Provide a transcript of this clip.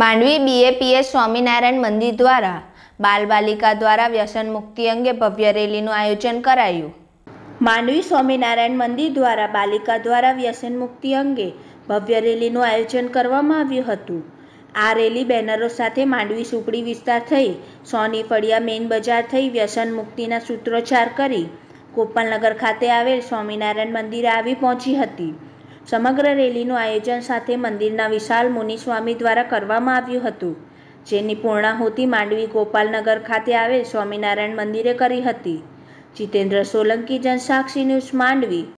Mandvi BAPS Swaminarayan મંદિર દ્વારા બાલબાલિકા દ્વારા વ્યસન મુક્તિ અંગે ભવ્ય રેલીનું આયોજન કરાયું માંડવી સ્વામિનારાયણ મંદિર દ્વારા બાલિકા દ્વારા વ્યસન મુક્તિ અંગે ભવ્ય રેલીનું આયોજન કરવામાં આવ્યું હતું આ રેલી બેનરો સાથે માંડવી સુપડી વિસ્તાર થઈ સોની ફળિયા મેઇન બજાર થઈ વ્યસન મુક્તિના સૂત્રોચ્ચાર કરી ગોપાલનગર ખાતે આવેલ સ્વામિનારાયણ મંદિરે આવી પહોંચી હતી સમગ્ર રેલીનું આયોજન સાથે મંદિરના વિશાલ મુનિસ્વામી દ્વારા કરવામાં આવ્યું હતું જેની પૂર્ણાહુતિ માંડવી ગોપાલનગર ખાતે આવેલ સ્વામિનારાયણ મંદિરે કરી હતી જીતેન્દ્ર સોલંકી જનસાક્ષી ન્યૂઝ માંડવી